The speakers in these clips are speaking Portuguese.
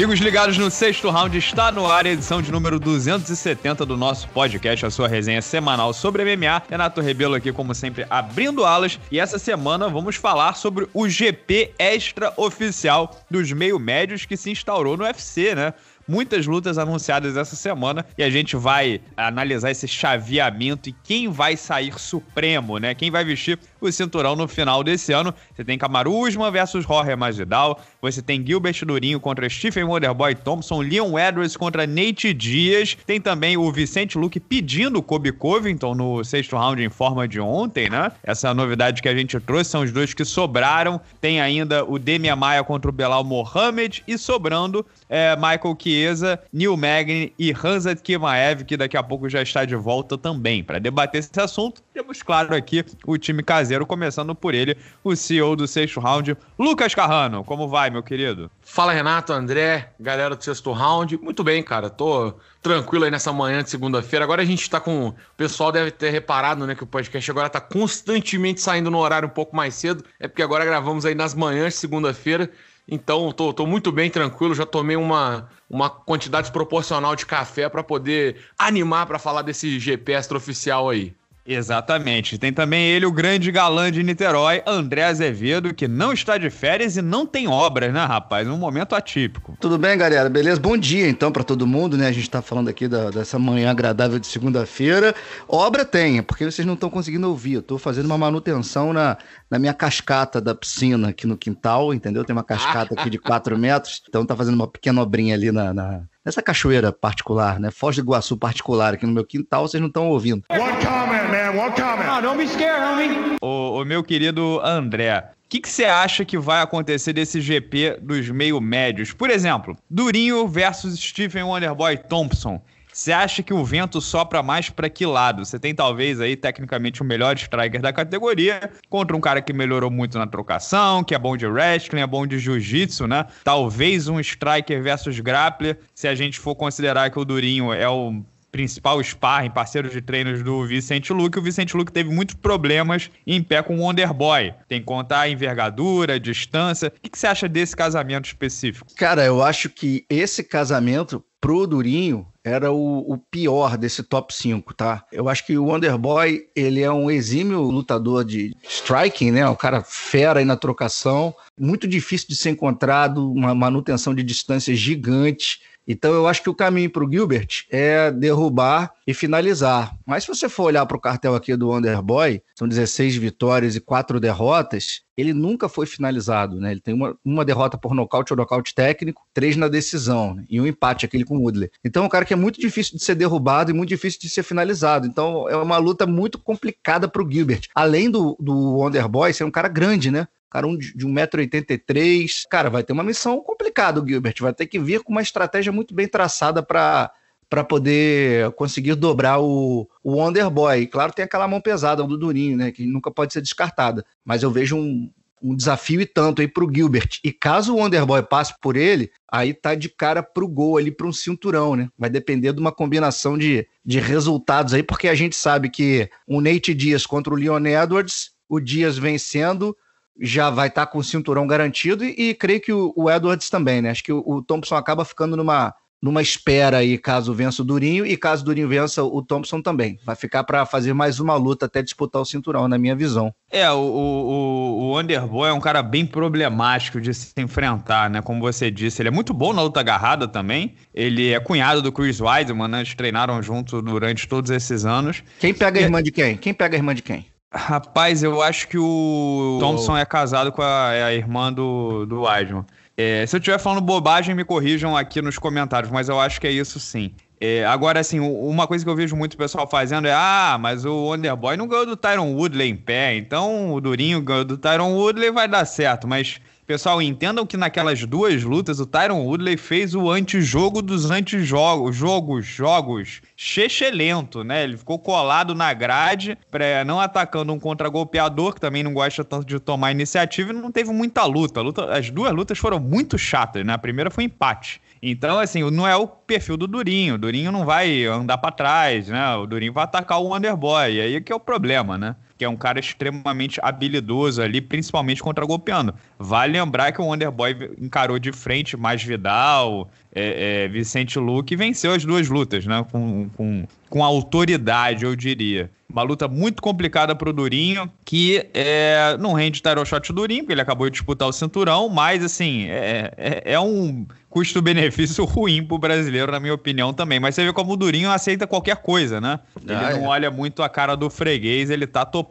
Amigos ligados no sexto round, está no ar a edição de número 270 do nosso podcast, a sua resenha semanal sobre MMA. Renato Rebelo aqui, como sempre, abrindo alas. E essa semana vamos falar sobre o GP extra oficial dos meio médios que se instaurou no UFC, né? muitas lutas anunciadas essa semana e a gente vai analisar esse chaveamento e quem vai sair supremo, né? Quem vai vestir o cinturão no final desse ano. Você tem Kamaru Usman versus Jorge Masvidal, você tem Gilbert Durinho contra Stephen Wonderboy Thompson, Leon Edwards contra Nate Dias, tem também o Vicente Luke pedindo Kobe Covington no sexto round em forma de ontem, né? Essa novidade que a gente trouxe, são os dois que sobraram. Tem ainda o Demian Maia contra o Belal Mohamed e sobrando é, Michael que Chiesa, Neil Magny e Hansa Kimaev, que daqui a pouco já está de volta também. Para debater esse assunto, temos, claro, aqui o time caseiro, começando por ele, o CEO do sexto round, Lucas Carrano. Como vai, meu querido? Fala, Renato, André, galera do sexto round. Muito bem, cara. Tô tranquilo aí nessa manhã de segunda-feira. Agora a gente tá com. O pessoal deve ter reparado, né, que o podcast agora tá constantemente saindo no horário um pouco mais cedo. É porque agora gravamos aí nas manhãs de segunda-feira. Então, tô, tô, muito bem tranquilo, já tomei uma, uma quantidade proporcional de café para poder animar para falar desse GPS oficial aí. Exatamente. Tem também ele, o grande galã de Niterói, André Azevedo, que não está de férias e não tem obras, né, rapaz? Um momento atípico. Tudo bem, galera? Beleza? Bom dia, então, para todo mundo, né? A gente está falando aqui da, dessa manhã agradável de segunda-feira. Obra tem, porque vocês não estão conseguindo ouvir. Eu tô fazendo uma manutenção na, na minha cascata da piscina aqui no quintal, entendeu? Tem uma cascata aqui de 4 metros, então tá fazendo uma pequena obrinha ali na, na nessa cachoeira particular, né? Foz do Iguaçu particular aqui no meu quintal, vocês não estão ouvindo. One comment, man, one comment. Oh, don't be scared, homie. O, o meu querido André, o que você acha que vai acontecer desse GP dos meio médios? Por exemplo, Durinho versus Stephen Wonderboy Thompson. Você acha que o vento sopra mais para que lado? Você tem talvez aí tecnicamente o melhor striker da categoria contra um cara que melhorou muito na trocação, que é bom de wrestling, é bom de jiu-jitsu, né? Talvez um striker versus grappler, se a gente for considerar que o Durinho é o principal sparring, parceiro de treinos do Vicente Luque, o Vicente Luque teve muitos problemas em pé com o Wonderboy. Tem que contar envergadura, distância. O que, que você acha desse casamento específico? Cara, eu acho que esse casamento pro Durinho era o, o, pior desse top 5, tá? Eu acho que o Wonderboy, ele é um exímio lutador de striking, né? Um cara fera aí na trocação, muito difícil de ser encontrado, uma manutenção de distância gigante. Então eu acho que o caminho para o Gilbert é derrubar e finalizar. Mas se você for olhar para o cartel aqui do Underboy, são 16 vitórias e 4 derrotas, ele nunca foi finalizado, né? Ele tem uma, uma derrota por nocaute ou nocaute técnico, três na decisão né? e um empate aquele com o Woodley. Então é um cara que é muito difícil de ser derrubado e muito difícil de ser finalizado. Então é uma luta muito complicada para o Gilbert. Além do, do Wonderboy ser um cara grande, né? cara um de 1,83m. Cara, vai ter uma missão complicada o Gilbert, vai ter que vir com uma estratégia muito bem traçada para para poder conseguir dobrar o, o Wonder Boy. Claro, tem aquela mão pesada do Durinho, né, que nunca pode ser descartada. Mas eu vejo um, um desafio e tanto aí para o Gilbert. E caso o Wonderboy passe por ele, aí tá de cara para o gol ali para um cinturão, né? Vai depender de uma combinação de, de resultados aí, porque a gente sabe que o Nate Dias contra o Leon Edwards, o Dias vencendo, já vai estar tá com o cinturão garantido e, e creio que o, o, Edwards também, né? Acho que o, o, Thompson acaba ficando numa, numa espera aí, caso vença o Durinho e caso o Durinho vença o Thompson também. Vai ficar para fazer mais uma luta até disputar o cinturão, na minha visão. É, o, o, o Underboy é um cara bem problemático de se enfrentar, né? Como você disse, ele é muito bom na luta agarrada também. Ele é cunhado do Chris Weidman, né? Eles treinaram junto durante todos esses anos. Quem pega a é irmã de quem? Quem pega a irmã de quem? Rapaz, eu acho que o Thompson é casado com a, é a irmã do, do Weidman. É, se eu estiver falando bobagem, me corrijam aqui nos comentários, mas eu acho que é isso sim. É, agora, assim, uma coisa que eu vejo muito pessoal fazendo é: ah, mas o Wonderboy não ganhou do Tyron Woodley em pé, então o Durinho ganhou do Tyron Woodley vai dar certo, mas Pessoal, entendam que naquelas duas lutas o Tyron Woodley fez o antijogo dos antijogos, jogos, jogos, chechelento, né? Ele ficou colado na grade, pra, não atacando um contra-golpeador, que também não gosta tanto de tomar iniciativa, e não teve muita luta. luta. As duas lutas foram muito chatas, né? A primeira foi empate. Então, assim, não é o perfil do Durinho. O Durinho não vai andar para trás, né? O Durinho vai atacar o Wonderboy. E aí é que é o problema, né? que é um cara extremamente habilidoso ali, principalmente contra golpeando. Vale lembrar que o Wonderboy encarou de frente mais Vidal, é, é, Vicente Luque e venceu as duas lutas, né? Com, com, com autoridade, eu diria. Uma luta muito complicada pro Durinho, que é, não rende o shot Durinho, porque ele acabou de disputar o cinturão, mas assim, é, é, é um custo-benefício ruim pro brasileiro, na minha opinião, também. Mas você vê como o Durinho aceita qualquer coisa, né? Ah, ele ah, não é. olha muito a cara do freguês, ele tá topando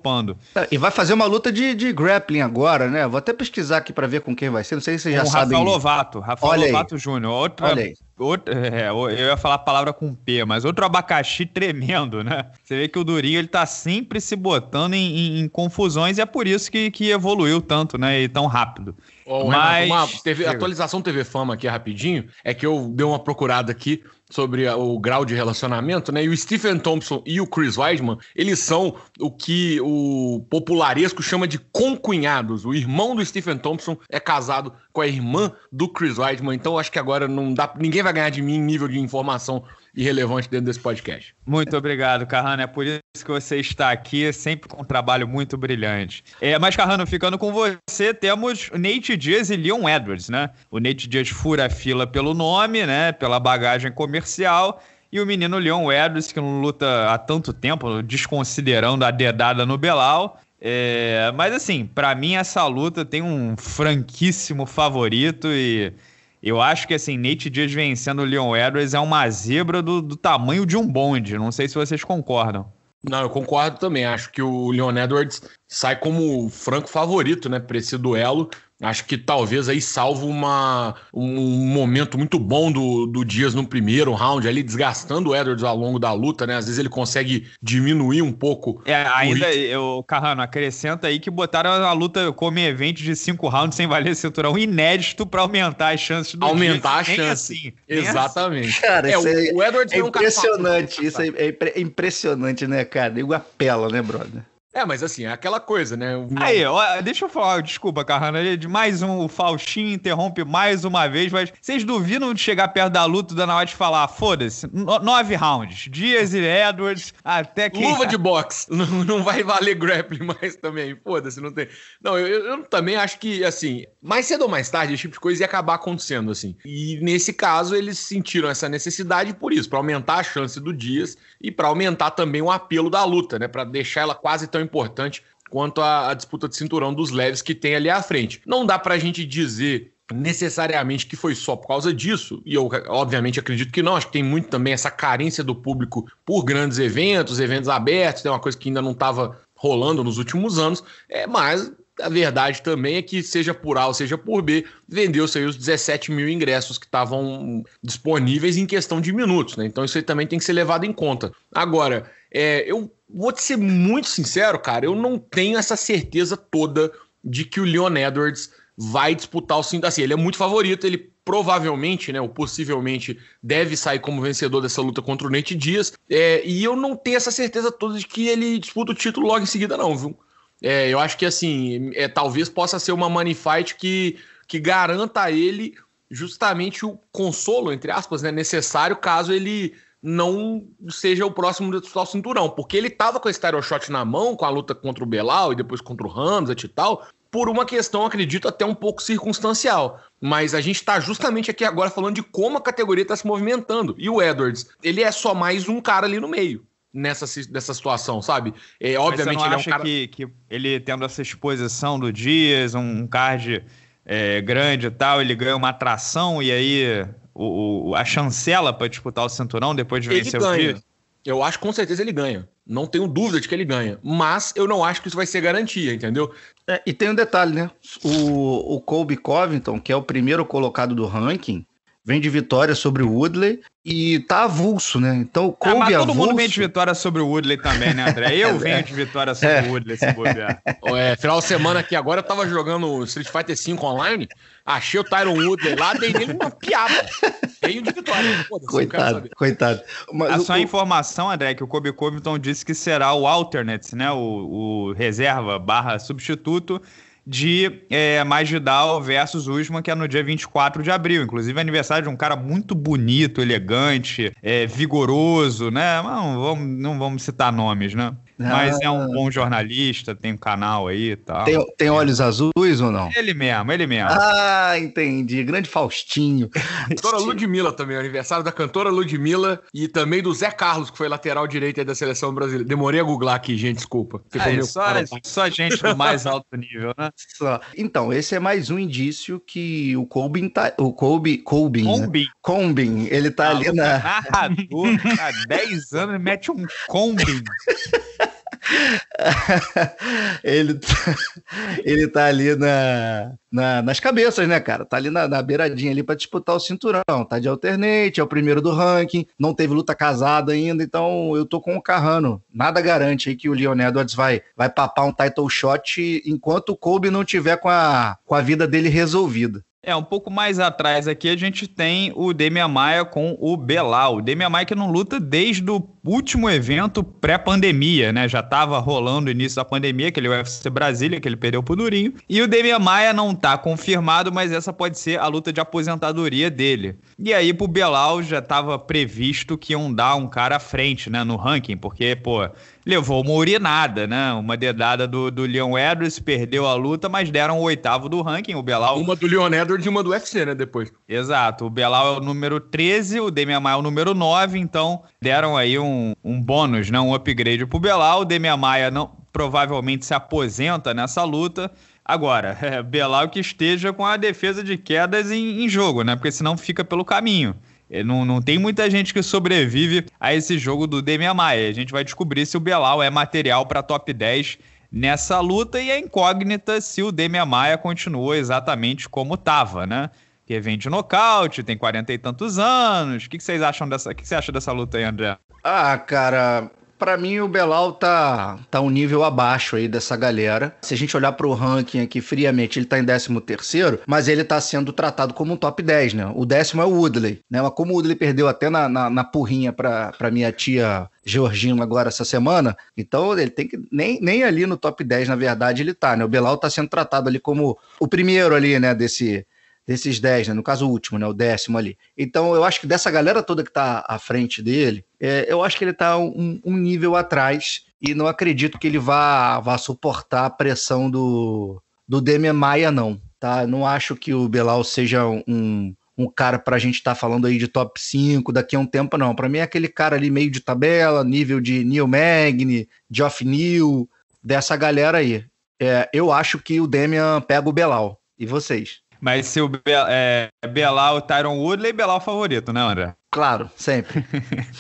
e vai fazer uma luta de, de grappling agora, né? Vou até pesquisar aqui para ver com quem vai ser. Não sei se vocês já sabe. Rafael Lovato, Rafael Olha Lovato Júnior. Olha aí. é, eu ia falar a palavra com P, mas outro abacaxi tremendo, né? Você vê que o Durinho ele tá sempre se botando em, em, em confusões e é por isso que, que evoluiu tanto, né? E tão rápido. Oh, Mas... uma TV, atualização TV Fama aqui rapidinho, é que eu dei uma procurada aqui sobre o grau de relacionamento, né? E o Stephen Thompson e o Chris Weidman, eles são o que o popularesco chama de concunhados. O irmão do Stephen Thompson é casado com a irmã do Chris Weidman, então acho que agora não dá, ninguém vai ganhar de mim em nível de informação irrelevante dentro desse podcast. Muito obrigado, Carrano. É por isso que você está aqui, sempre com um trabalho muito brilhante. É, mas, Carrano, ficando com você, temos Nate Diaz e Leon Edwards, né? O Nate Diaz fura a fila pelo nome, né? Pela bagagem comercial. E o menino Leon Edwards, que não luta há tanto tempo, desconsiderando a dedada no Belal. É, mas assim, para mim essa luta tem um franquíssimo favorito e eu acho que assim, Nate Dias vencendo o Leon Edwards é uma zebra do, do tamanho de um bonde. Não sei se vocês concordam. Não, eu concordo também. Acho que o Leon Edwards sai como franco favorito, né, para esse duelo. Acho que talvez aí salvo uma, um momento muito bom do, do Dias no primeiro round, ali desgastando o Edwards ao longo da luta, né? Às vezes ele consegue diminuir um pouco. É, ainda, eu, Carrano, acrescenta aí que botaram a luta como evento de cinco rounds sem valer cinturão inédito para aumentar as chances do Aumentar Dias. a chance. Assim, assim, Exatamente. Assim. Cara, é, o, é, o Edwards é, é impressionante. Isso é, é impressionante, né, cara? Eu apelo, né, brother? É, mas assim, é aquela coisa, né? O... Aí, ó, deixa eu falar, desculpa, Carrano, de mais um, o Faustinho interrompe mais uma vez, mas vocês duvidam de chegar perto da luta da de falar, foda-se, nove rounds, Dias e Edwards, até que... Luva de boxe, não, não vai valer grappling mais também, foda-se, não tem... Não, eu, eu, também acho que, assim, mais cedo ou mais tarde, esse tipo de coisa ia acabar acontecendo, assim. E nesse caso, eles sentiram essa necessidade por isso, para aumentar a chance do Dias e para aumentar também o apelo da luta, né? Para deixar ela quase tão importante quanto à, disputa de cinturão dos leves que tem ali à frente. Não dá para a gente dizer necessariamente que foi só por causa disso, e eu obviamente acredito que não, acho que tem muito também essa carência do público por grandes eventos, eventos abertos, é uma coisa que ainda não estava rolando nos últimos anos, é, mas a verdade também é que, seja por A ou seja por B, vendeu-se aí os 17 mil ingressos que estavam disponíveis em questão de minutos, né? Então isso aí também tem que ser levado em conta. Agora, é, eu vou te ser muito sincero, cara, eu não tenho essa certeza toda de que o Leon Edwards vai disputar o cinto. Assim, ele é muito favorito, ele provavelmente, né, ou possivelmente, deve sair como vencedor dessa luta contra o Nate Dias. É, e eu não tenho essa certeza toda de que ele disputa o título logo em seguida, não, viu? É, eu acho que, assim, é, talvez possa ser uma money fight que, que garanta a ele justamente o consolo, entre aspas, né, necessário caso ele não seja o próximo do o cinturão, porque ele tava com esse title shot na mão, com a luta contra o Belal e depois contra o Hamzat e tal, por uma questão, acredito, até um pouco circunstancial. Mas a gente está justamente aqui agora falando de como a categoria está se movimentando. E o Edwards, ele é só mais um cara ali no meio nessa, nessa situação, sabe? É, obviamente Mas você não ele acha é um cara... que, que ele tendo essa exposição do Dias, um card é, grande e tal, ele ganha uma atração e aí o, o a chancela para disputar o cinturão depois de ele vencer ganha. o Chris? Eu acho com certeza ele ganha. Não tenho dúvida de que ele ganha. Mas eu não acho que isso vai ser garantia, entendeu? É, e tem um detalhe, né? O, o Colby Covington, que é o primeiro colocado do ranking, vem de vitória sobre o Woodley e tá avulso, né? Então, ah, coube é mas todo avulso... mundo vem de vitória sobre o Woodley também, né, André? Eu é venho de vitória sobre é. o Woodley, se bobear. É, final de semana aqui agora eu tava jogando Street Fighter V online, achei o Tyron Woodley lá, dei nele uma piada. Veio de vitória. Coitado, coitado. Mas, a sua o... informação, André, é que o Kobe Covington disse que será o alternate, né? O, o reserva barra substituto de é, Masvidal versus Usman, que é no dia 24 de abril. Inclusive, aniversário de um cara muito bonito, elegante, é, vigoroso, né? Não vamos, não vamos citar nomes, né? Mas é um ah. bom jornalista, tem um canal aí e tal. Tem, tem, olhos azuis ou não? Ele mesmo, ele mesmo. Ah, entendi. Grande Faustinho. cantora Ludmilla também, é aniversário da cantora Ludmilla e também do Zé Carlos, que foi lateral direito da seleção brasileira. Demorei a googlar aqui, gente, desculpa. Ah, é meio... só, só gente do mais alto nível, né? Só. Então, esse é mais um indício que o Colbin tá. O Colby, Colbin. Né? Combin. Né? Combin. Ele tá ah, ali na. Narrador, há 10 anos, mete um Combin. ele, tá, ele tá ali na, na, nas cabeças, né, cara? Tá ali na, na beiradinha ali para disputar o cinturão. Tá de alternate, é o primeiro do ranking, não teve luta casada ainda, então eu tô com o Carrano. Nada garante aí que o Leon Edwards vai, vai papar um title shot enquanto o Kobe não tiver com a, com a vida dele resolvida. É, um pouco mais atrás aqui a gente tem o Demian Maia com o Belal. O Demian Maia que não luta desde o último evento pré-pandemia, né? Já estava rolando o início da pandemia, aquele UFC Brasília, que ele perdeu pro Durinho. E o Demian Maia não tá confirmado, mas essa pode ser a luta de aposentadoria dele. E aí pro Belal já estava previsto que iam dar um cara à frente, né, no ranking, porque, pô, levou uma urinada, né? Uma dedada do, do Leon Edwards, perdeu a luta, mas deram o oitavo do ranking, o Belal. Uma do Leon Edwards e uma do UFC, né, depois. Exato, o Belal é o número 13, o Demian Maia é o número 9, então deram aí um, um bônus, né? Um upgrade pro Belal, o Demian Maia não, provavelmente se aposenta nessa luta, Agora, é, Belal que esteja com a defesa de quedas em, em, jogo, né? Porque senão fica pelo caminho. É, não, não tem muita gente que sobrevive a esse jogo do Demian Maia. A gente vai descobrir se o Belal é material para top 10 nessa luta e a é incógnita se o Demian Maia continua exatamente como estava, né? Que vem de nocaute, tem quarenta e tantos anos. O que, que vocês acham dessa? O que, que você acha dessa luta aí, André? Ah, cara, para mim, o Belal tá, tá um nível abaixo aí dessa galera. Se a gente olhar para o ranking aqui friamente, ele tá em 13 mas ele tá sendo tratado como um top 10, né? O décimo é o Woodley, né? Mas como o Woodley perdeu até na, na, na porrinha para minha tia Georgina agora essa semana, então ele tem que... Nem, nem ali no top 10, na verdade, ele tá, né? O Belal tá sendo tratado ali como o primeiro ali, né? Desse, desses 10, né? No caso, o último, né? O décimo ali. Então, eu acho que dessa galera toda que tá à frente dele, é, eu acho que ele está um, um, nível atrás e não acredito que ele vá, vá suportar a pressão do, do Demian Maia, não. Tá? Não acho que o Belal seja um, um cara para a gente estar tá falando aí de top 5 daqui a um tempo, não. Para mim é aquele cara ali meio de tabela, nível de Neil Magni, Geoff Neal, dessa galera aí. É, eu acho que o Demian pega o Belal. E vocês? Mas se o Be é, Belal, o Tyron Woodley, Belal o favorito, né, André? Claro, sempre.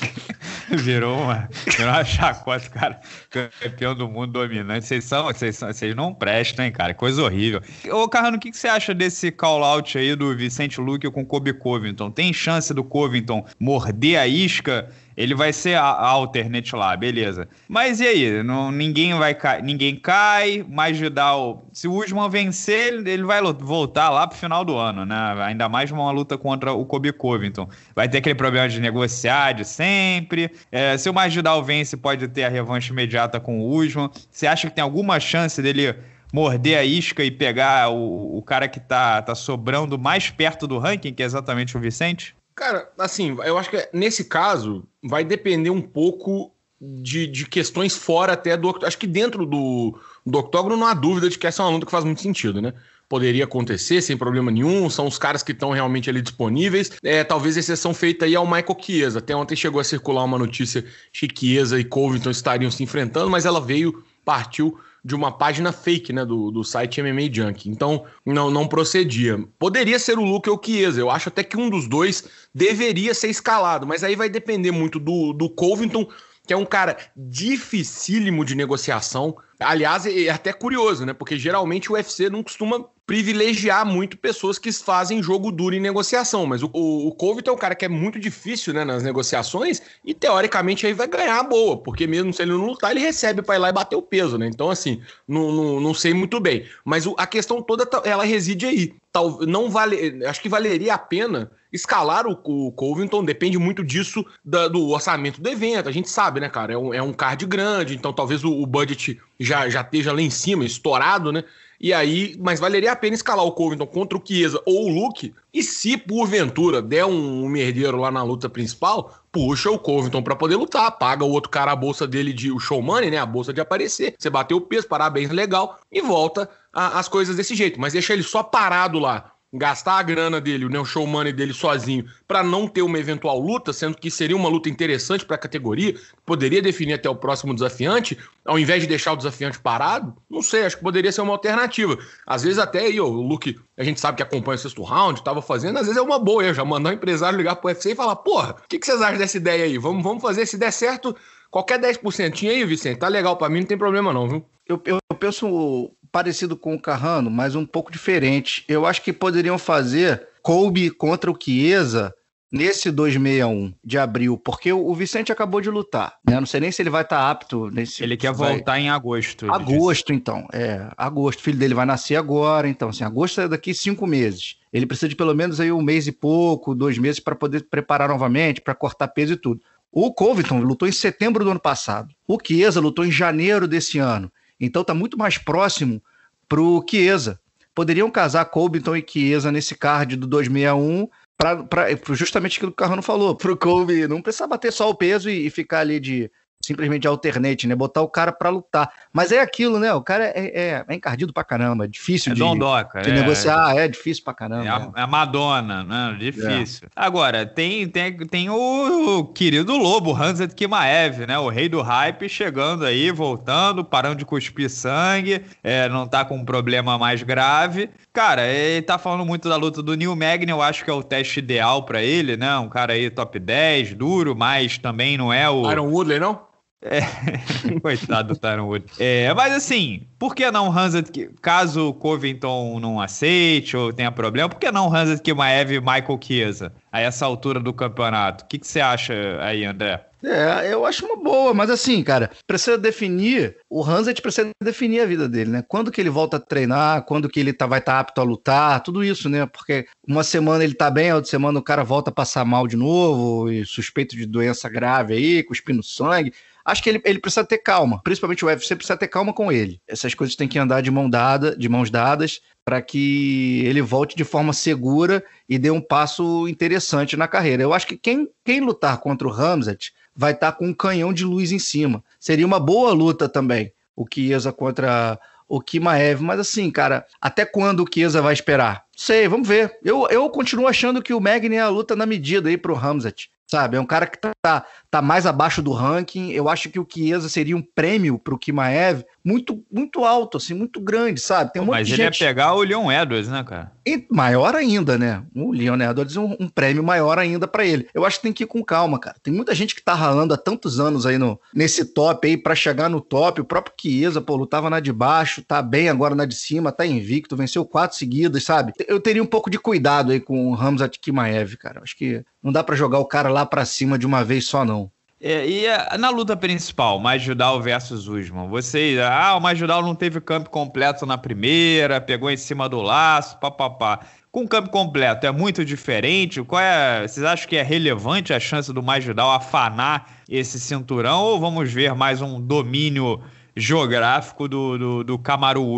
virou, uma, virou uma chacota, cara. Campeão do mundo dominante. Vocês são, vocês são, vocês não prestam, hein, cara? Coisa horrível. Ô, Carrano, o que, que você acha desse call-out aí do Vicente Luque com Kobe Covington? Tem chance do Covington morder a isca ele vai ser a, a alternate lá, beleza. Mas e aí? Não, ninguém vai ninguém cai, mas Judal. Se o Usman vencer, ele, vai voltar lá pro final do ano, né? Ainda mais uma luta contra o Kobe Covington. Vai ter aquele problema de negociar de sempre. É, se o Majidal vence, pode ter a revanche imediata com o Usman. Você acha que tem alguma chance dele morder a isca e pegar o, o cara que tá, tá sobrando mais perto do ranking, que é exatamente o Vicente? Cara, assim, eu acho que nesse caso vai depender um pouco de, de questões fora até do. Acho que dentro do, do octógono não há dúvida de que essa é uma luta que faz muito sentido, né? Poderia acontecer sem problema nenhum, são os caras que estão realmente ali disponíveis. É, talvez exceção feita aí ao é Michael Chiesa. Até ontem chegou a circular uma notícia que Chiesa e Covington estariam se enfrentando, mas ela veio, partiu de uma página fake, né, do, do site MMA Junk. Então, não, não procedia. Poderia ser o Luke ou o Chiesa. Eu acho até que um dos dois deveria ser escalado, mas aí vai depender muito do, do Covington, que é um cara dificílimo de negociação. Aliás, é até curioso, né? Porque geralmente o UFC não costuma privilegiar muito pessoas que fazem jogo duro em negociação. Mas o, o, o Covington é um cara que é muito difícil né, nas negociações e, teoricamente, aí vai ganhar boa, porque mesmo se ele não lutar, ele recebe para ir lá e bater o peso, né? Então, assim, não, não, não sei muito bem. Mas o, a questão toda, tá, ela reside aí. Tal, não vale, acho que valeria a pena escalar o, o Covington, depende muito disso da, do orçamento do evento. A gente sabe, né, cara? É um, é um card grande, então talvez o, o budget já, já esteja lá em cima, estourado, né? E aí, mas valeria a pena escalar o Covington contra o Chiesa ou o Luke. E se porventura der um, um merdeiro lá na luta principal, puxa o Covington para poder lutar, paga o outro cara a bolsa dele de o show money, né? A bolsa de aparecer. Você bateu o peso, parabéns, legal, e volta a, as coisas desse jeito. Mas deixa ele só parado lá gastar a grana dele, né, o show money dele sozinho, para não ter uma eventual luta, sendo que seria uma luta interessante para a categoria, poderia definir até o próximo desafiante, ao invés de deixar o desafiante parado, não sei, acho que poderia ser uma alternativa. Às vezes até aí, ó, o Luke, a gente sabe que acompanha o sexto round, tava fazendo, às vezes é uma boa, eu já mandar o um empresário ligar pro UFC e falar, porra, o que, que vocês acham dessa ideia aí? Vamos, vamos fazer, se der certo, qualquer 10% aí, Vicente, tá legal para mim, não tem problema não, viu? Eu, eu, eu penso parecido com o Carrano, mas um pouco diferente. Eu acho que poderiam fazer Colby contra o Chiesa nesse 261 de abril, porque o Vicente acabou de lutar, né? Não sei nem se ele vai estar tá apto nesse. Ele quer vai... voltar em agosto. Agosto, então. É, agosto. O filho dele vai nascer agora, então, assim, agosto é daqui cinco meses. Ele precisa de pelo menos aí um mês e pouco, dois meses para poder preparar novamente, para cortar peso e tudo. O Covington lutou em setembro do ano passado. O Chiesa lutou em janeiro desse ano. Então está muito mais próximo para o Chiesa. Poderiam casar Colbinton e Chiesa nesse card do 261 para justamente aquilo que o Carrano falou, para o Colby não precisar bater só o peso e, e ficar ali de simplesmente alternate, né? Botar o cara para lutar. Mas é aquilo, né? O cara é, é, é encardido pra caramba, é difícil é de, dondoca, de é, negociar, é difícil pra caramba. É a, né? é a Madonna, né? Difícil. É. Agora, tem, tem, tem o, o querido Lobo, Hanset Kimaev, né? O rei do hype chegando aí, voltando, parando de cuspir sangue, é, não tá com um problema mais grave. Cara, ele tá falando muito da luta do Neil Magny, eu acho que é o teste ideal para ele, né? Um cara aí top 10, duro, mas também não é o. Iron Woodley, não? É, coitado do Tyron Wood. É, mas assim, por que não Hansa? caso o Covington não aceite ou tenha problema, por que não Hansard, Kimaev e Michael Chiesa a essa altura do campeonato? O que, você acha aí, André? É, eu acho uma boa, mas assim, cara, precisa definir, o Hansa, precisa definir a vida dele, né? Quando que ele volta a treinar, quando que ele tá, vai estar tá apto a lutar, tudo isso, né? Porque uma semana ele tá bem, a outra semana o cara volta a passar mal de novo, e suspeito de doença grave aí, cuspindo sangue. Acho que ele, ele precisa ter calma, principalmente o UFC precisa ter calma com ele. Essas coisas têm que andar de mão dada, de mãos dadas, para que ele volte de forma segura e dê um passo interessante na carreira. Eu acho que quem, quem lutar contra o Hamzat vai estar tá com um canhão de luz em cima. Seria uma boa luta também, o Kiesa contra o Kimaev, mas assim, cara, até quando o Kiesa vai esperar? sei, vamos ver. Eu, eu continuo achando que o Magni é a luta na medida aí pro Hamzat, sabe? É um cara que tá, tá, tá mais abaixo do ranking. Eu acho que o Chiesa seria um prêmio pro Kimaev muito, muito alto, assim, muito grande, sabe? Tem um Pô, Mas ele gente... ia pegar o Leon Edwards, né, cara? E maior ainda, né? O Leon Edwards é um, um prêmio maior ainda para ele. Eu acho que tem que ir com calma, cara. Tem muita gente que tá ralando há tantos anos aí no, nesse top aí para chegar no top. O próprio Chiesa, pô, lutava na de baixo, tá bem agora na de cima, tá invicto, venceu quatro seguidas, sabe? eu teria um pouco de cuidado aí com o Ramzat Kimaev, cara. Acho que não dá para jogar o cara lá para cima de uma vez só, não. É, e é, na luta principal, Majudal versus Usman, vocês. Ah, o Majudal não teve o campo completo na primeira, pegou em cima do laço, papapá. Com o campo completo, é muito diferente? Qual é. Vocês acham que é relevante a chance do Majudal afanar esse cinturão? Ou vamos ver mais um domínio geográfico do, do, do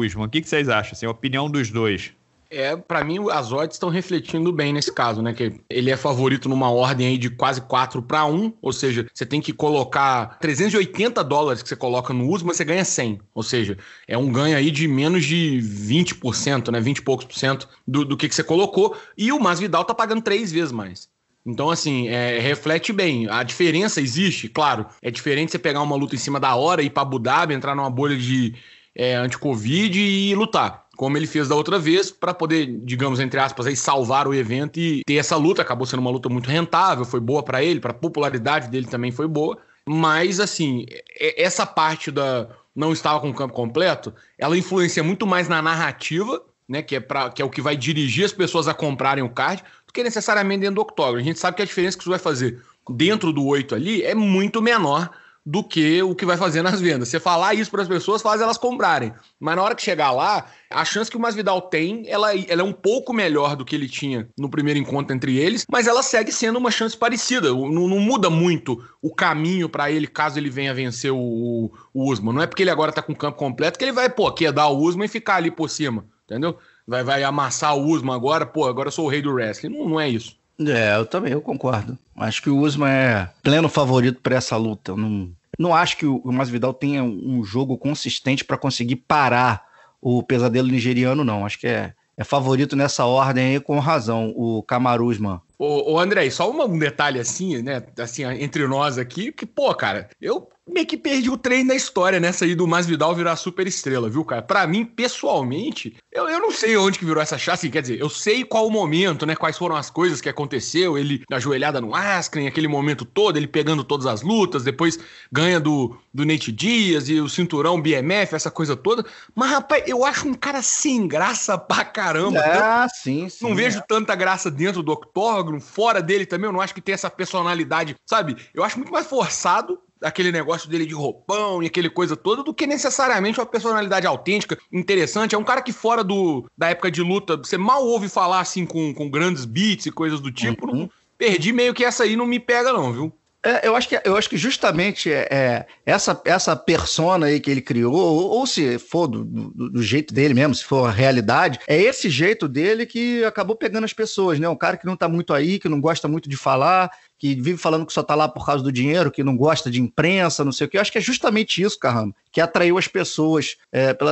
Usman? O que, que vocês acham? Assim, a opinião dos dois. É, para mim, as odds estão refletindo bem nesse caso, né? Que ele é favorito numa ordem aí de quase 4 para 1, ou seja, você tem que colocar 380 dólares que você coloca no uso, mas você ganha 100. Ou seja, é um ganho aí de menos de 20%, né? 20 e poucos por cento do, do que, que você colocou. E o Masvidal tá pagando três vezes mais. Então, assim, é, reflete bem. A diferença existe, claro. É diferente você pegar uma luta em cima da hora, ir pra Abu Dhabi, entrar numa bolha de é, anti-Covid e lutar como ele fez da outra vez, para poder, digamos, entre aspas, aí, salvar o evento e ter essa luta. Acabou sendo uma luta muito rentável, foi boa para ele, para a popularidade dele também foi boa. Mas, assim, essa parte da não estava com o campo completo, ela influencia muito mais na narrativa, né, que é, pra, que é o que vai dirigir as pessoas a comprarem o card, do que necessariamente dentro do octógono. A gente sabe que a diferença que isso vai fazer dentro do 8 ali é muito menor do que o que vai fazer nas vendas. Você falar isso para as pessoas faz elas comprarem. Mas na hora que chegar lá, a chance que o Masvidal tem, ela, ela, é um pouco melhor do que ele tinha no primeiro encontro entre eles, mas ela segue sendo uma chance parecida. Não, não muda muito o caminho para ele caso ele venha vencer o, o Usman. Não é porque ele agora está com o campo completo que ele vai, pô, quedar é o Usman e ficar ali por cima, entendeu? Vai, vai amassar o Usman agora, pô, agora eu sou o rei do wrestling. Não, não é isso. É, eu também, eu concordo. Acho que o Usman é pleno favorito para essa luta. Eu não, não acho que o Masvidal tenha um jogo consistente para conseguir parar o pesadelo nigeriano, não. Acho que é, é favorito nessa ordem aí, com razão, o Camaruzman. Ô, ô André, só um detalhe assim, né? Assim, entre nós aqui, que, pô, cara, eu meio que perdi o trem da história nessa né? aí do Masvidal virar super estrela, viu, cara? Para mim, pessoalmente, eu, eu não sei onde que virou essa chave, assim, quer dizer, eu sei qual o momento, né, quais foram as coisas que aconteceu, ele ajoelhada no Askren, aquele momento todo, ele pegando todas as lutas, depois ganha do, do Nate Dias e o cinturão BMF, essa coisa toda, mas, rapaz, eu acho um cara sem graça pra caramba. Ah, é, sim, sim. Não é. vejo tanta graça dentro do octógono, fora dele também, eu não acho que tem essa personalidade, sabe? Eu acho muito mais forçado aquele negócio dele de roupão e aquele coisa toda, do que necessariamente uma personalidade autêntica, interessante. É um cara que fora do, da época de luta, você mal ouve falar assim com, com grandes beats e coisas do tipo. Uhum. Não, perdi meio que essa aí, não me pega não, viu? É, eu, acho que, eu acho que justamente é, é, essa, essa persona aí que ele criou, ou, ou se for do, do, do, jeito dele mesmo, se for a realidade, é esse jeito dele que acabou pegando as pessoas, né? Um cara que não tá muito aí, que não gosta muito de falar, que vive falando que só está lá por causa do dinheiro, que não gosta de imprensa, não sei o quê. Eu acho que é justamente isso, Carrano, que atraiu as pessoas é, pelo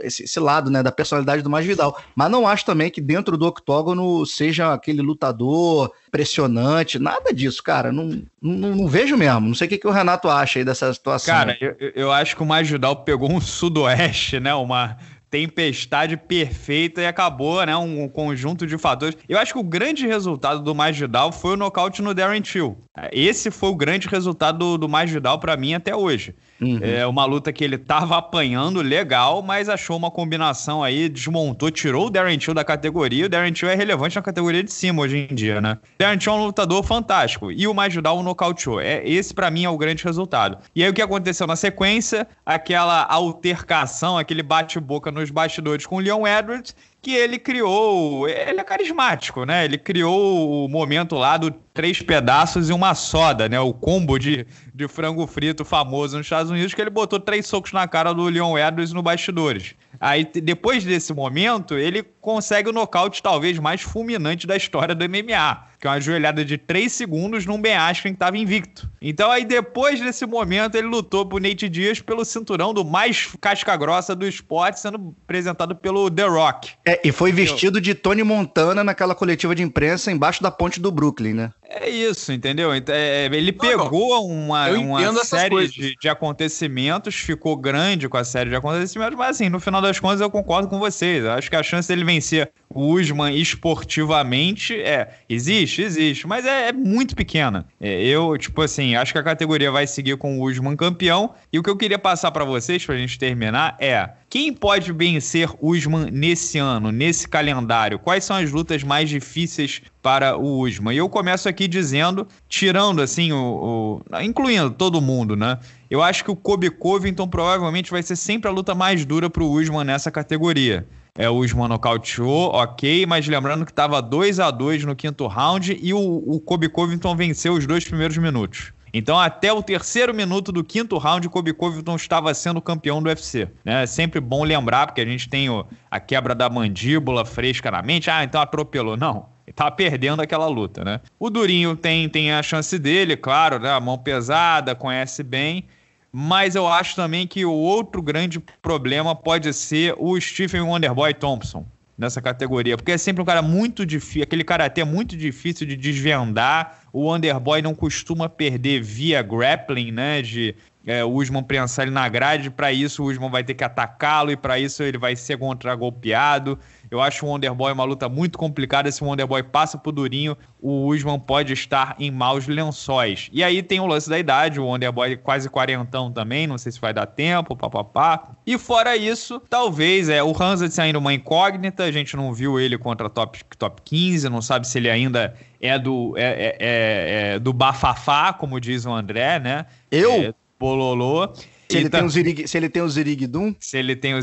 esse, esse, lado né, da personalidade do Mais Vidal. Mas não acho também que dentro do octógono seja aquele lutador impressionante, nada disso, cara. Não, não, não vejo mesmo. Não sei o que, que o Renato acha aí dessa situação. Cara, eu, eu acho que o Mais Vidal pegou um sudoeste, né? Uma tempestade perfeita e acabou, né? Um conjunto de fatores. Eu acho que o grande resultado do Masvidal foi o nocaute no Darren Till. É, esse foi o grande resultado do, do Masvidal para mim até hoje. Uhum. É uma luta que ele tava apanhando legal, mas achou uma combinação aí, desmontou, tirou o Darren Till da categoria. O Darren Till é relevante na categoria de cima hoje em dia, né? Darren Till é um lutador fantástico e o Majidal o nocauteou. É, esse para mim é o grande resultado. E aí o que aconteceu na sequência? Aquela altercação, aquele bate-boca nos bastidores com o Leon Edwards que ele criou. Ele é carismático, né? Ele criou o momento lá do três pedaços e uma soda, né? O combo de, de frango frito famoso nos Estados Unidos, que ele botou três socos na cara do Leon Edwards no bastidores. Aí, depois desse momento, ele consegue o nocaute talvez mais fulminante da história do MMA, que é uma joelhada de três segundos num Ben Askren que estava invicto. Então, aí depois desse momento, ele lutou pro Nate Dias pelo cinturão do mais casca-grossa do esporte, sendo apresentado pelo The Rock. É, e foi vestido de Tony Montana naquela coletiva de imprensa embaixo da ponte do Brooklyn, né? É, isso, entendeu? É, é, ele não, pegou não. uma, uma série de, de, acontecimentos, ficou grande com a série de acontecimentos, mas assim, no final das contas eu concordo com vocês. Eu acho que a chance dele vencer o Usman esportivamente é existe, existe, mas é, é muito pequena. É, eu, tipo assim, acho que a categoria vai seguir com o Usman campeão. E o que eu queria passar para vocês, pra gente terminar, é quem pode vencer Usman nesse ano, nesse calendário? Quais são as lutas mais difíceis para o Usman? E eu começo aqui dizendo dizendo, tirando assim o, o, incluindo todo mundo, né? Eu acho que o Kobe Covington provavelmente vai ser sempre a luta mais dura para o Usman nessa categoria. É, o Usman nocauteou, ok, mas lembrando que estava 2 a 2 no quinto round e o, o Kobe Covington venceu os dois primeiros minutos. Então, até o terceiro minuto do quinto round, Kobe Covington estava sendo campeão do UFC. Né? É sempre bom lembrar, porque a gente tem o, a quebra da mandíbula fresca na mente. Ah, então atropelou. Não tá perdendo aquela luta, né? O Durinho tem, tem a chance dele, claro, né? A mão pesada, conhece bem. Mas eu acho também que o outro grande problema pode ser o Stephen Wonderboy Thompson nessa categoria, porque é sempre um cara muito difícil, aquele karatê é muito difícil de desvendar. O Underboy não costuma perder via grappling, né, de é, o Usman prensar ele na grade. Para isso, o Usman vai ter que atacá-lo e para isso ele vai ser contragolpeado. Eu acho o Wonderboy uma luta muito complicada. Se o Wonderboy passa pro Durinho, o Usman pode estar em maus lençóis. E aí tem o lance da idade, o Wonderboy quase quarentão também, não sei se vai dar tempo, papapá. E fora isso, talvez é o Hanzat é ainda uma incógnita, a gente não viu ele contra top, top 15, não sabe se ele ainda é do, é, é, é, é do bafafá, como diz o André, né? Eu? É, Bololô, Se, ele tem o Zirig... se ele tem o Ziriguidum? Se ele tem o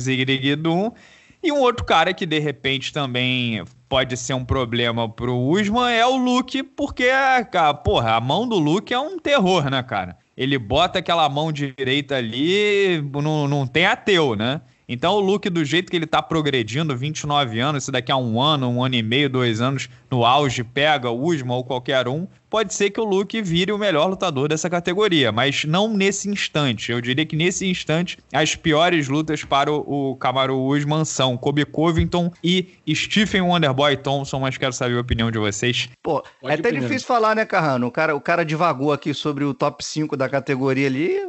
E um outro cara que de repente também pode ser um problema pro Usman é o Luke, porque, cara, porra, a mão do Luke é um terror, né, cara? Ele bota aquela mão direita ali, não, não tem ateu, né? Então o Luke, do jeito que ele tá progredindo, 29 anos, se daqui a um ano, um ano e meio, dois anos, no auge, pega o Usman ou qualquer um, pode ser que o Luke vire o melhor lutador dessa categoria, mas não nesse instante. Eu diria que nesse instante, as piores lutas para o, o Kamaru Usman são Kobe Covington e Stephen Wonderboy Thompson, mas quero saber a opinião de vocês. Pô, pode é até opinião. difícil falar, né, Carrano? O cara, o cara divagou aqui sobre o top 5 da categoria ali,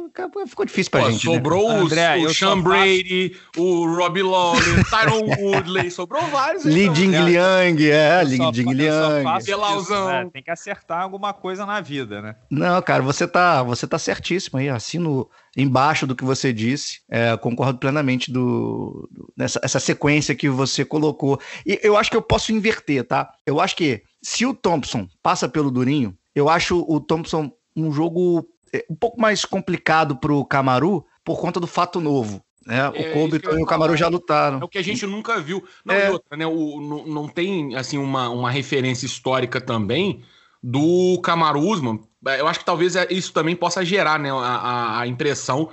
ficou difícil pra Pô, gente. Né? Sobrou né? os, André, o Sean Brady, faço... o Robbie Lawler, o Tyron Woodley, sobrou vários. Então, Li Liang, é, Li Jingliang. Belauzão. É, né? tem que acertar alguma coisa na vida, né? Não, cara, você tá, você tá certíssimo aí. Assino embaixo do que você disse. É, concordo plenamente do, do nessa essa sequência que você colocou. E eu acho que eu posso inverter, tá? Eu acho que se o Thompson passa pelo Durinho, eu acho o Thompson um jogo é, um pouco mais complicado pro Camaru por conta do fato novo. É, o é, e o Camarão já lutaram. É o que a gente nunca viu. Não, é. outra, né? O, não, não tem assim uma, uma referência histórica também do Camaro Usman, é, eu acho que talvez é, isso também possa gerar né, a, a impressão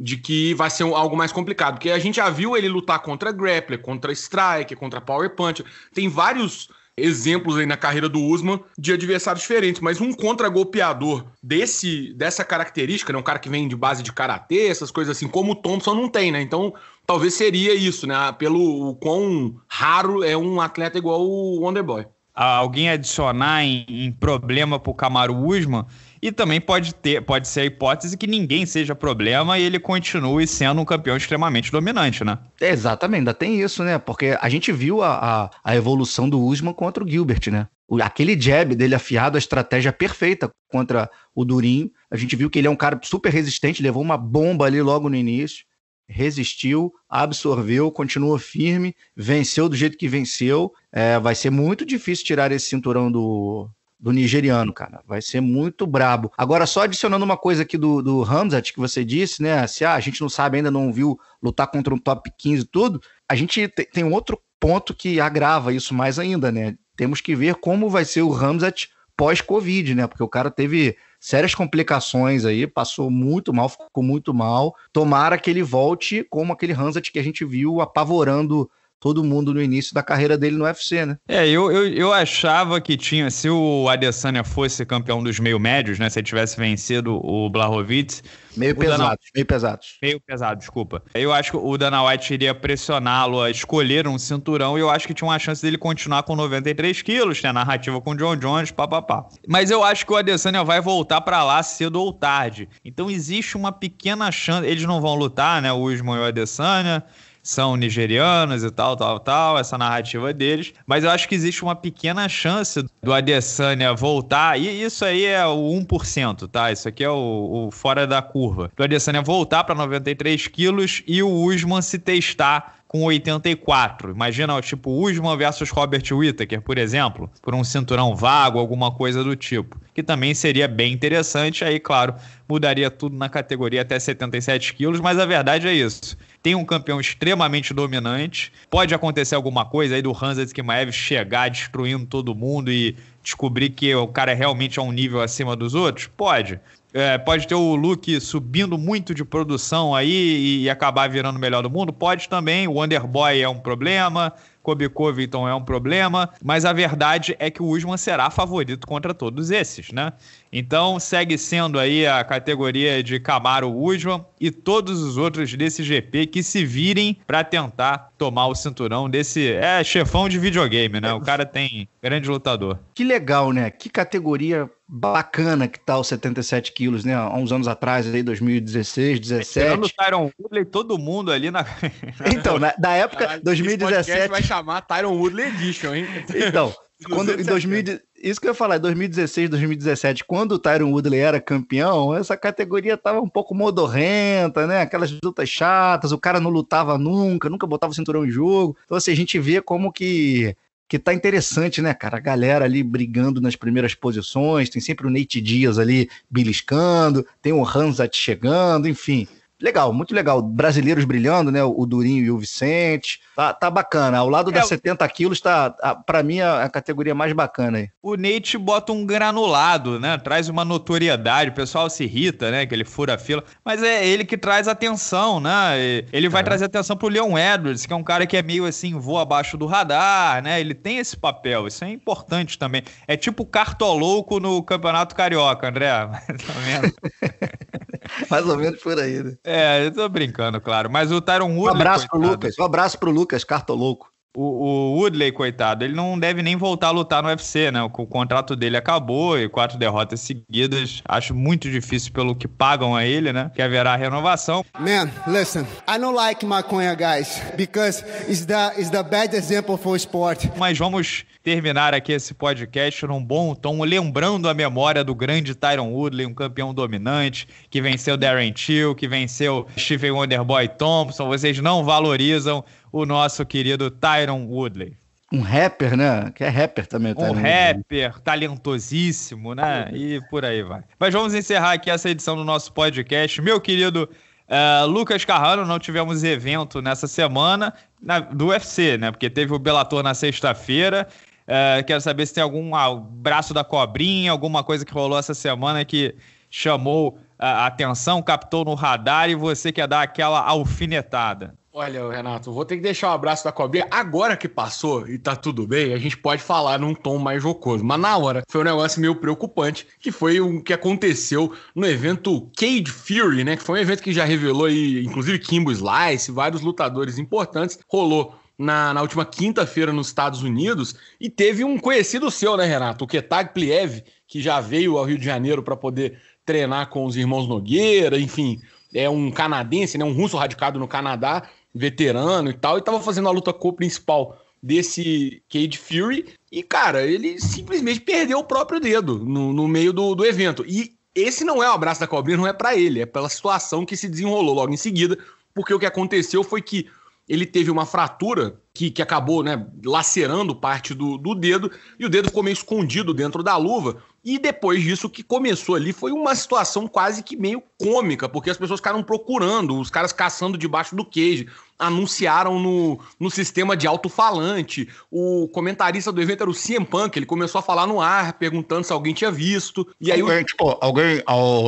de que vai ser algo mais complicado. Porque a gente já viu ele lutar contra grappler, contra strike, contra power punch. Tem vários exemplos aí na carreira do Usman de adversários diferentes, mas um contra-golpeador desse dessa característica, né, um cara que vem de base de karatê, essas coisas assim, como o Thompson não tem, né? Então, talvez seria isso, né? Ah, pelo o quão raro é um atleta igual o Wonderboy alguém adicionar em, em problema para o Camaro Usman. E também pode, ter, pode ser a hipótese que ninguém seja problema e ele continue sendo um campeão extremamente dominante, né? Exatamente, ainda tem isso, né? Porque a gente viu a, a, a evolução do Usman contra o Gilbert, né? O, aquele jab dele afiado, a estratégia perfeita contra o Durinho. A gente viu que ele é um cara super resistente, levou uma bomba ali logo no início. Resistiu, absorveu, continuou firme, venceu do jeito que venceu é, vai ser muito difícil tirar esse cinturão do, do nigeriano, cara. Vai ser muito brabo. Agora, só adicionando uma coisa aqui do, do Hamzat, que você disse, né? Se ah, a gente não sabe ainda, não viu lutar contra um top 15 e tudo, a gente tem um outro ponto que agrava isso mais ainda, né? Temos que ver como vai ser o Hamzat pós-Covid, né? Porque o cara teve sérias complicações aí, passou muito mal, ficou muito mal. Tomara que ele volte como aquele Hamzat que a gente viu apavorando todo mundo no início da carreira dele no UFC, né? É, eu, eu, eu achava que tinha, se o Adesanya fosse campeão dos meio médios, né, se ele tivesse vencido o Blahovic... Meio pesados, Dana... meio pesados. Meio pesado, desculpa. Eu acho que o Dana White iria pressioná-lo a escolher um cinturão e eu acho que tinha uma chance dele continuar com 93 quilos, né, narrativa com o John Jones, papapá. Mas eu acho que o Adesanya vai voltar para lá cedo ou tarde. Então existe uma pequena chance, eles não vão lutar, né, o Usman e o Adesanya são nigerianos e tal, tal, tal, essa narrativa deles. Mas eu acho que existe uma pequena chance do Adesanya voltar, e isso aí é o 1%, tá? Isso aqui é o, o fora da curva. Do Adesanya voltar para 93 quilos e o Usman se testar com 84. Imagina, tipo, Usman versus Robert Whittaker, por exemplo, por um cinturão vago, alguma coisa do tipo, que também seria bem interessante. Aí, claro, mudaria tudo na categoria até 77 quilos, mas a verdade é isso. Tem um campeão extremamente dominante. Pode acontecer alguma coisa aí do Hansa Kimaev chegar destruindo todo mundo e descobrir que o cara realmente é um nível acima dos outros? Pode. É, pode ter o Luke subindo muito de produção aí e, acabar virando o melhor do mundo. Pode também. O Underboy é um problema. Kobe Covington é um problema. Mas a verdade é que o Usman será favorito contra todos esses, né? Então segue sendo aí a categoria de Camaro Usman e todos os outros desse GP que se virem para tentar tomar o cinturão desse é chefão de videogame, né? O cara tem grande lutador. Que legal, né? Que categoria bacana que tá os 77 quilos, né? Há uns anos atrás, aí, 2016, 17. Tyron Woodley, todo mundo ali na. então, na, da época, Caralho, 2017. vai chamar Tyron Woodley Edition, hein? Então, quando, em 2000, isso que eu ia falar, 2016, 2017, quando o Tyron Woodley era campeão, essa categoria tava um pouco modorrenta, né? Aquelas lutas chatas, o cara não lutava nunca, nunca botava o cinturão em jogo. Então, assim, a gente vê como que que tá interessante, né, cara? A galera ali brigando nas primeiras posições, tem sempre o Nate Dias ali beliscando, tem o Hansat chegando, enfim legal, muito legal. Brasileiros brilhando, né? O Durinho e o Vicente. Tá, tá bacana. Ao lado é, das 70 quilos, tá, para mim, a, a, categoria mais bacana aí. O Nate bota um granulado, né? Traz uma notoriedade. O pessoal se irrita, né? Que ele fura a fila. Mas é ele que traz atenção, né? Ele vai é. trazer atenção pro Leon Edwards, que é um cara que é meio assim, voa abaixo do radar, né? Ele tem esse papel. Isso é importante também. É tipo cartolouco no Campeonato Carioca, André. Tá vendo? Mais ou menos por aí. Né? É, eu tô brincando, claro. Mas o Tyron Woodley. Um abraço coitado. pro Lucas, um abraço pro Lucas, cartolouco. O, o, Woodley, coitado, ele não deve nem voltar a lutar no UFC, né? O, o, contrato dele acabou e quatro derrotas seguidas. Acho muito difícil pelo que pagam a ele, né? Que haverá renovação. Man, listen, I don't like maconha, guys, because it's the, it's the bad example for sport. Mas vamos terminar aqui esse podcast num bom tom, lembrando a memória do grande Tyron Woodley, um campeão dominante, que venceu Darren Till, que venceu Stephen Wonderboy Thompson. Vocês não valorizam o nosso querido Tyron Woodley. Um rapper, né? Que é rapper também. Um rapper, talentosíssimo, né? E por aí vai. Mas vamos encerrar aqui essa edição do nosso podcast. Meu querido Uh, Lucas Carrano, não tivemos evento nessa semana na, do UFC, né? Porque teve o Belator na sexta-feira. Uh, quero saber se tem algum ah, braço da cobrinha, alguma coisa que rolou essa semana que chamou eh, a uh, atenção, captou no radar e você quer dar aquela alfinetada. Olha, Renato, vou ter que deixar o um abraço da cobrinha. Agora que passou e tá tudo bem, a gente pode falar num tom mais jocoso. Mas na hora foi um negócio meio preocupante, que foi o que aconteceu no evento Cage Fury, né? Que foi um evento que já revelou aí, inclusive, Kimbo Slice, vários lutadores importantes. Rolou na, na, última quinta-feira nos Estados Unidos e teve um conhecido seu, né, Renato? O Ketag Pliev, que já veio ao Rio de Janeiro para poder treinar com os irmãos Nogueira, enfim, é um canadense, né, um russo radicado no Canadá, veterano e tal, e tava fazendo a luta co-principal desse Cade Fury, e, cara, ele simplesmente perdeu o próprio dedo no, no meio do, do evento. E esse não é o abraço da cobrinha, não é para ele, é pela situação que se desenrolou logo em seguida, porque o que aconteceu foi que ele teve uma fratura que, que acabou né, lacerando parte do, do dedo, e o dedo ficou meio escondido dentro da luva, e depois disso, o que começou ali foi uma situação quase que meio cômica, porque as pessoas ficaram procurando, os caras caçando debaixo do queijo, anunciaram no, no sistema de alto-falante. O comentarista do evento era o CM Punk, ele começou a falar no ar, perguntando se alguém tinha visto. E aí alguém, o... tipo, alguém,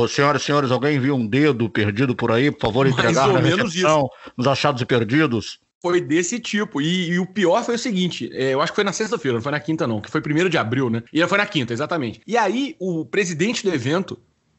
senhoras e senhores, alguém viu um dedo perdido por aí? Por favor, entregar Mais ou menos isso. nos achados e perdidos foi desse tipo. E, e, o pior foi o seguinte: é, eu acho que foi na sexta-feira, não foi na quinta, não, que foi primeiro de abril, né? E foi na quinta, exatamente. E aí, o presidente do evento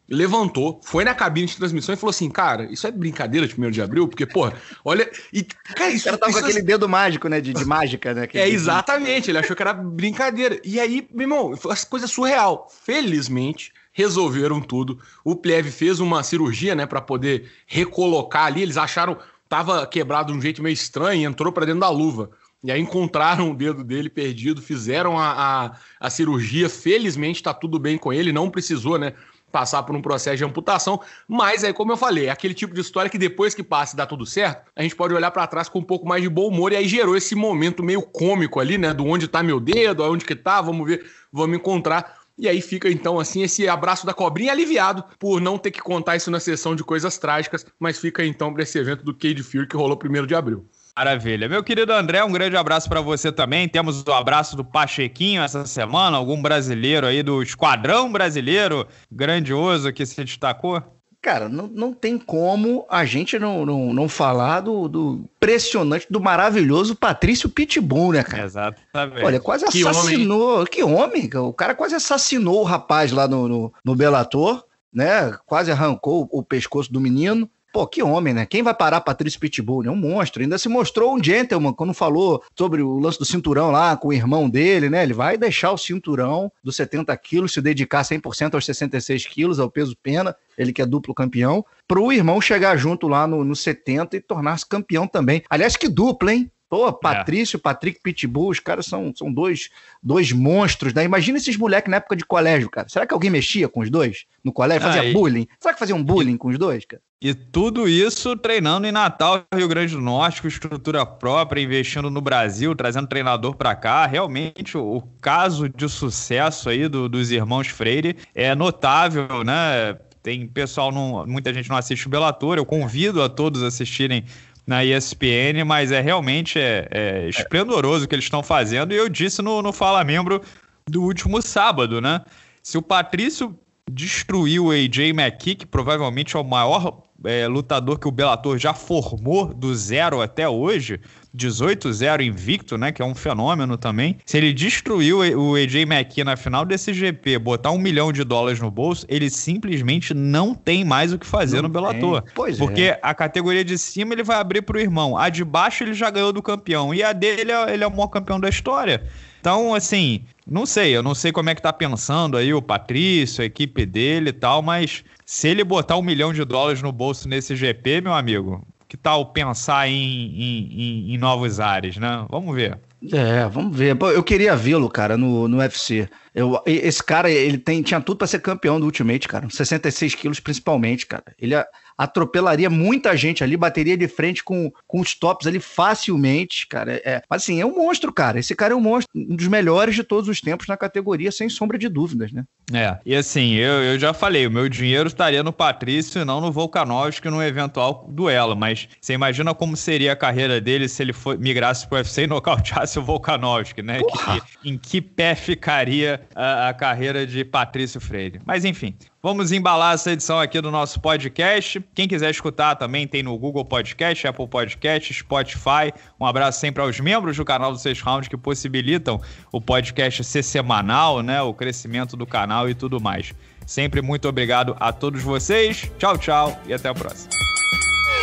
levantou, foi na cabine de transmissão e falou assim: Cara, isso é brincadeira de primeiro de abril? Porque, porra, olha. E, cara, isso, Ela tava isso com aquele dedo mágico, né? De, de mágica, né? Aquele é, exatamente. Ele achou que era brincadeira. E aí, meu irmão, foi uma coisa surreal. Felizmente. Resolveram tudo. O Plev fez uma cirurgia, né, para poder recolocar ali. Eles acharam tava quebrado de um jeito meio estranho e entrou para dentro da luva. E aí encontraram o dedo dele perdido, fizeram a, a, a cirurgia. Felizmente está tudo bem com ele, não precisou, né? Passar por um processo de amputação, mas aí, como eu falei, é aquele tipo de história que depois que passa e dá tudo certo, a gente pode olhar para trás com um pouco mais de bom humor, e aí gerou esse momento meio cômico ali, né? Do onde está meu dedo, aonde que tá, vamos ver, vamos encontrar e aí fica então assim esse abraço da cobrinha aliviado por não ter que contar isso na sessão de coisas trágicas, mas fica então para esse evento do Cade Fear que rolou 1 de abril. Maravilha. Meu querido André, um grande abraço para você também. Temos o abraço do Pachequinho essa semana, algum brasileiro aí do Esquadrão Brasileiro grandioso que se destacou. Cara, não, não tem como a gente não, não, não falar do, do impressionante, do maravilhoso Patrício Pitbull, né, cara? Exatamente. Olha, quase assassinou. Que homem! Que homem o cara quase assassinou o rapaz lá no, no, no Bellator, né? Quase arrancou o pescoço do menino. Pô, que homem, né? Quem vai parar Patrício Pitbull? é Um monstro. Ainda se mostrou um gentleman quando falou sobre o lance do cinturão lá com o irmão dele, né? Ele vai deixar o cinturão dos 70 quilos, se dedicar 100% aos 66 quilos, ao é peso pena, ele que é duplo campeão, pro irmão chegar junto lá no, no 70 e tornar-se campeão também. Aliás, que dupla, hein? Pô, é. Patrício, é. Patrick Pitbull, os caras são, são dois, dois monstros, né? Imagina esses moleques na época de colégio, cara. Será que alguém mexia com os dois no colégio? Fazia ah, e... bullying? Será que fazia um bullying e... com os dois, cara? E tudo isso treinando em Natal, Rio Grande do Norte, com estrutura própria, investindo no Brasil, trazendo treinador para cá. Realmente, o, caso de sucesso aí do, dos irmãos Freire é notável, né? Tem pessoal, não, muita gente não assiste o Belator. Eu convido a todos a assistirem na ESPN, mas é realmente é, é, é esplendoroso o que eles estão fazendo. E eu disse no, no Fala Membro do último sábado, né? Se o Patrício destruiu o AJ McKee, que provavelmente é o maior é, lutador que o Bellator já formou do zero até hoje, 18-0 invicto, né? Que é um fenômeno também. Se ele destruiu o AJ McKee na final desse GP, botar um milhão de dólares no bolso, ele simplesmente não tem mais o que fazer não no Bellator. Pois porque é. a categoria de cima ele vai abrir pro irmão, a de baixo ele já ganhou do campeão e a dele é, ele é o maior campeão da história. Então, assim, não sei, eu não sei como é que tá pensando aí o Patrício, a equipe dele e tal, mas se ele botar um milhão de dólares no bolso nesse GP, meu amigo, que tal pensar em, em, em novos ares, né? Vamos ver. É, vamos ver. Eu queria vê-lo, cara, no, no UFC. Eu, esse cara, ele tem, tinha tudo para ser campeão do Ultimate, cara. 66 quilos, principalmente, cara. Ele, é atropelaria muita gente ali, bateria de frente com, com os tops ali facilmente, cara. É, mas assim, é um monstro, cara. Esse cara é um monstro, um dos melhores de todos os tempos na categoria, sem sombra de dúvidas, né? É, e assim, eu, eu já falei, o meu dinheiro estaria no Patrício e não no Volkanovski num eventual duelo, mas você imagina como seria a carreira dele se ele for, migrasse pro UFC e nocauteasse o Volkanovski, né? Que, em que pé ficaria a, a carreira de Patrício Freire? Mas enfim, Vamos embalar essa edição aqui do nosso podcast. Quem quiser escutar também tem no Google Podcast, Apple Podcast, Spotify. Um abraço sempre aos membros do canal do Seis Rounds que possibilitam o podcast ser semanal, né? O crescimento do canal e tudo mais. Sempre muito obrigado a todos vocês. Tchau, tchau e até a próxima.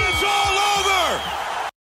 It's all over!